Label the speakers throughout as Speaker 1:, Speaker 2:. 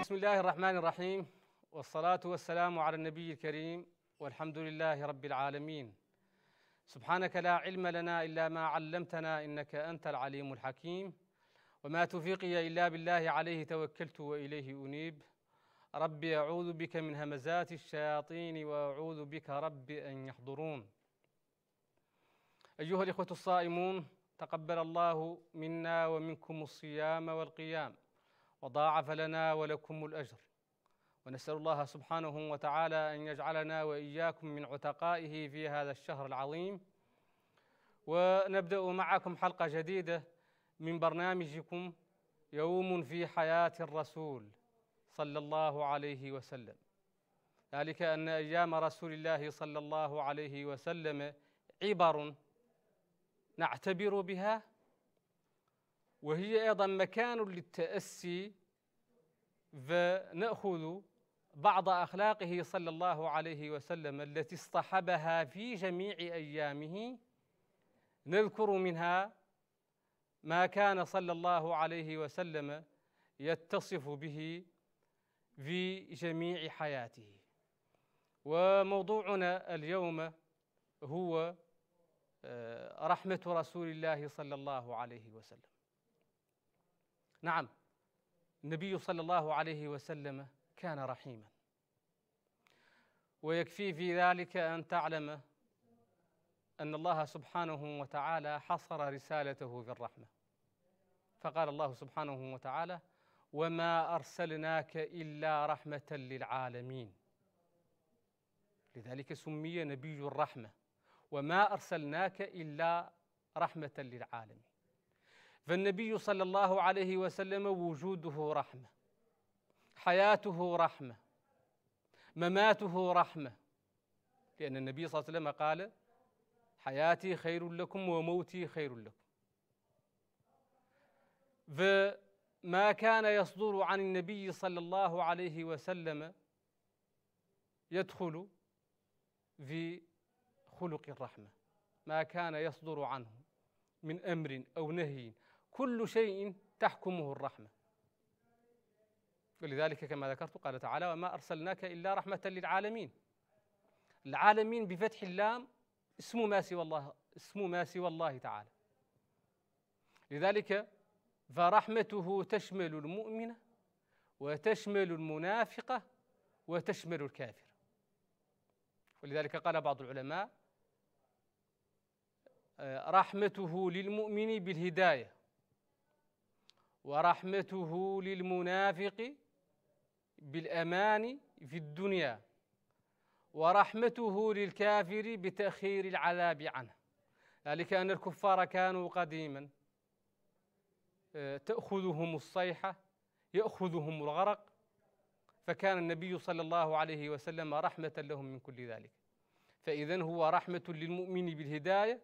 Speaker 1: بسم الله الرحمن الرحيم والصلاة والسلام على النبي الكريم والحمد لله رب العالمين سبحانك لا علم لنا إلا ما علمتنا إنك أنت العليم الحكيم وما توفيقي إلا بالله عليه توكلت وإليه أنيب ربي أعوذ بك من همزات الشياطين وأعوذ بك ربي أن يحضرون أيها الإخوة الصائمون تقبل الله منا ومنكم الصيام والقيام وضاعف لنا ولكم الأجر ونسأل الله سبحانه وتعالى أن يجعلنا وإياكم من عتقائه في هذا الشهر العظيم ونبدأ معكم حلقة جديدة من برنامجكم يوم في حياة الرسول صلى الله عليه وسلم ذلك أن أيام رسول الله صلى الله عليه وسلم عبر نعتبر بها وهي أيضا مكان للتأسي فنأخذ بعض أخلاقه صلى الله عليه وسلم التي اصطحبها في جميع أيامه نذكر منها ما كان صلى الله عليه وسلم يتصف به في جميع حياته وموضوعنا اليوم هو آه، رحمة رسول الله صلى الله عليه وسلم نعم النبي صلى الله عليه وسلم كان رحيما ويكفي في ذلك ان تعلم ان الله سبحانه وتعالى حصر رسالته في الرحمه فقال الله سبحانه وتعالى وما ارسلناك الا رحمه للعالمين لذلك سمي نبي الرحمه وما ارسلناك الا رحمه للعالمين فالنبي صلى الله عليه وسلم وجوده رحمه حياته رحمه مماته رحمه لان النبي صلى الله عليه وسلم قال حياتي خير لكم وموتي خير لكم فما كان يصدر عن النبي صلى الله عليه وسلم يدخل في خلق الرحمه ما كان يصدر عنه من امر او نهي كل شيء تحكمه الرحمة ولذلك كما ذكرت قال تعالى وما أرسلناك إلا رحمة للعالمين العالمين بفتح اللام اسم ما سوى الله اسم ما سوى الله تعالى لذلك فرحمته تشمل المؤمن وتشمل المنافقة وتشمل الكافر ولذلك قال بعض العلماء آه، رحمته للمؤمن بالهداية ورحمته للمنافق بالأمان في الدنيا ورحمته للكافر بتأخير العذاب عنه ذلك أن الكفار كانوا قديما آه، تأخذهم الصيحة يأخذهم الغرق فكان النبي صلى الله عليه وسلم رحمة لهم من كل ذلك فإذا هو رحمة للمؤمن بالهداية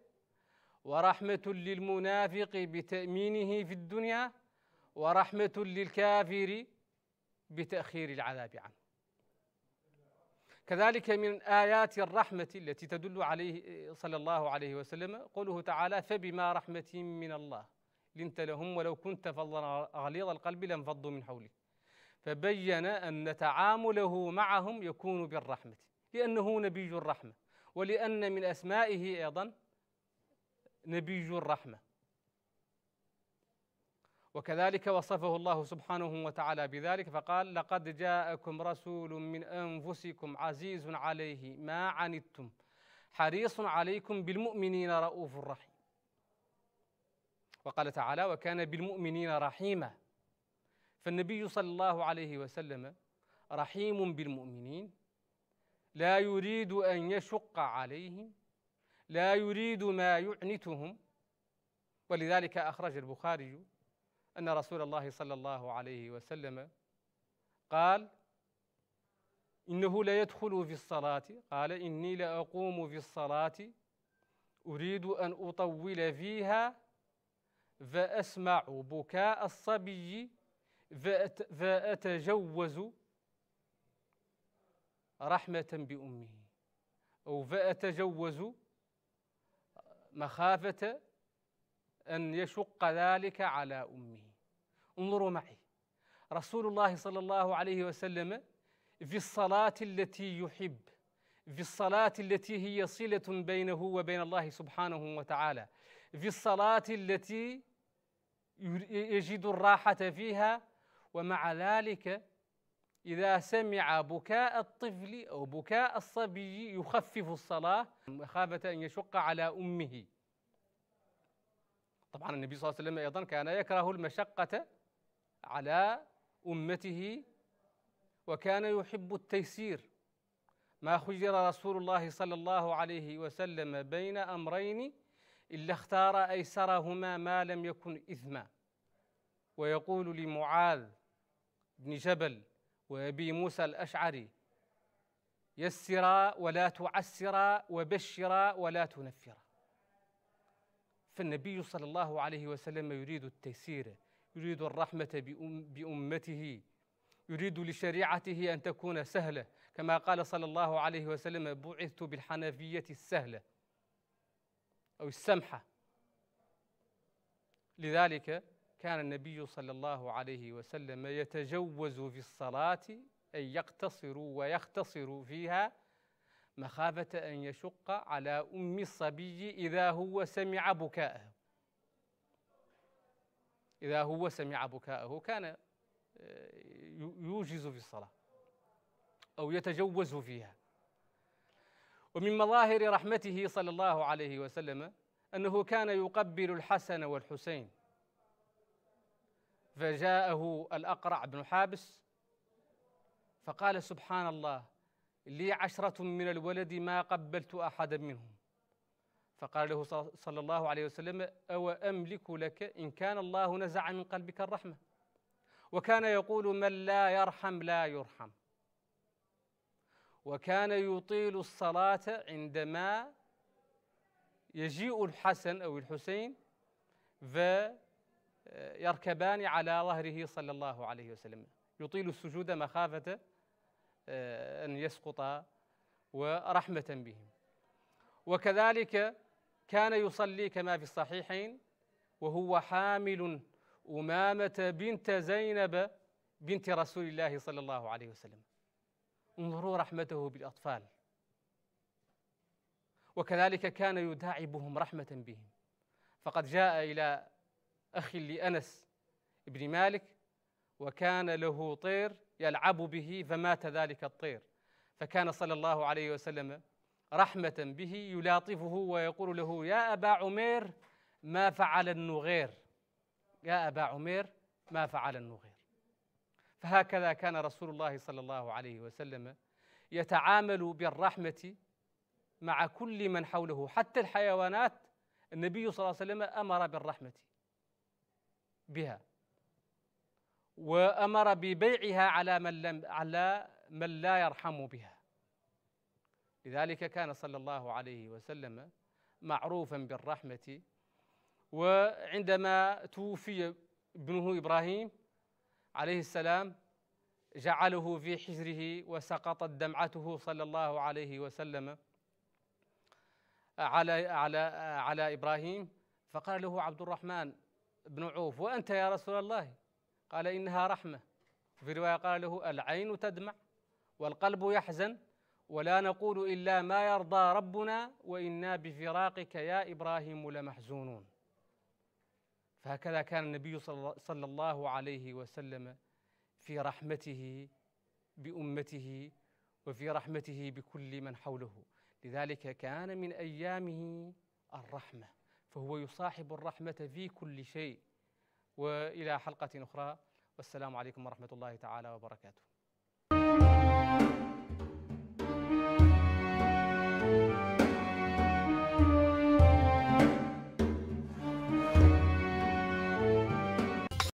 Speaker 1: ورحمة للمنافق بتأمينه في الدنيا ورحمة للكافر بتأخير العذاب عنه كذلك من آيات الرحمة التي تدل عليه صلى الله عليه وسلم قوله تعالى فبما رحمة من الله لنت لهم ولو كنت فظا غليظ القلب لانفضوا من حولك فبين أن تعامله معهم يكون بالرحمة لأنه نبي الرحمة ولأن من أسمائه أيضا نبي الرحمة وكذلك وصفه الله سبحانه وتعالى بذلك فقال لقد جاءكم رسول من انفسكم عزيز عليه ما عنتم حريص عليكم بالمؤمنين رؤوف رحيم وقال تعالى وكان بالمؤمنين رحيما فالنبي صلى الله عليه وسلم رحيم بالمؤمنين لا يريد ان يشق عليهم لا يريد ما يعنتهم ولذلك اخرج البخاري أن رسول الله صلى الله عليه وسلم قال إنه لا يدخل في الصلاة قال إني لأقوم في الصلاة أريد أن أطول فيها فأسمع بكاء الصبي فأتجوز رحمة بأمه أو فأتجوز مخافة أن يشق ذلك على أمه انظروا معي رسول الله صلى الله عليه وسلم في الصلاة التي يحب في الصلاة التي هي صلة بينه وبين الله سبحانه وتعالى في الصلاة التي يجد الراحة فيها ومع ذلك إذا سمع بكاء الطفل أو بكاء الصبي يخفف الصلاة مخافة أن يشق على أمه طبعا النبي صلى الله عليه وسلم أيضا كان يكره المشقة على أمته وكان يحب التيسير ما خير رسول الله صلى الله عليه وسلم بين أمرين إلا اختار أيسرهما ما لم يكن إثما ويقول لمعاذ بن جبل وأبي موسى الأشعري يسرا ولا تعسرا وبشرا ولا تنفرا فالنبي صلى الله عليه وسلم يريد التيسير يريد الرحمة بأمته يريد لشريعته أن تكون سهلة كما قال صلى الله عليه وسلم بعثت بالحنفية السهلة أو السمحة لذلك كان النبي صلى الله عليه وسلم يتجوز في الصلاة أن يقتصر ويختصر فيها مخافة أن يشق على أم الصبي إذا هو سمع بكاءه إذا هو سمع بكاءه كان آه، يوجز في الصلاة أو يتجوز فيها ومن مظاهر رحمته صلى الله عليه وسلم أنه كان يقبل الحسن والحسين فجاءه الأقرع بن حابس فقال سبحان الله لي عشرة من الولد ما قبلت أحدا منهم فقال له صلى الله عليه وسلم أو أملك لك إن كان الله نزع من قلبك الرحمة وكان يقول من لا يرحم لا يرحم وكان يطيل الصلاة عندما يجيء الحسن أو الحسين فيركبان آه، على ظهره صلى الله عليه وسلم يطيل السجود مخافة آه، أن يسقط ورحمة بهم وكذلك كان يصلي كما في الصحيحين وهو حامل أمامة بنت زينب بنت رسول الله صلى الله عليه وسلم انظروا رحمته بالأطفال وكذلك كان يداعبهم رحمة بهم فقد جاء إلى أخ لأنس بن مالك وكان له طير يلعب به فمات ذلك الطير فكان صلى الله عليه وسلم رحمة به يلاطفه ويقول له يا أبا عمير ما فعل النغير يا أبا عمير ما فعل النغير فهكذا كان رسول الله صلى الله عليه وسلم يتعامل بالرحمة مع كل من حوله حتى الحيوانات النبي صلى الله عليه وسلم أمر بالرحمة بها وأمر ببيعها على من لم على من لا يرحم بها لذلك كان صلى الله عليه وسلم معروفا بالرحمة وعندما توفي ابنه إبراهيم عليه السلام جعله في حجره وسقطت دمعته صلى الله عليه وسلم على على على ابراهيم فقال له عبد الرحمن بن عوف وانت يا رسول الله قال انها رحمه في روايه قال له العين تدمع والقلب يحزن ولا نقول إلا ما يرضى ربنا وإنا بفراقك يا إبراهيم لمحزونون فهكذا كان النبي صلى الله عليه وسلم في رحمته بأمته وفي رحمته بكل من حوله لذلك كان من أيامه الرحمة فهو يصاحب الرحمة في كل شيء وإلى حلقة أخرى والسلام عليكم ورحمة الله تعالى وبركاته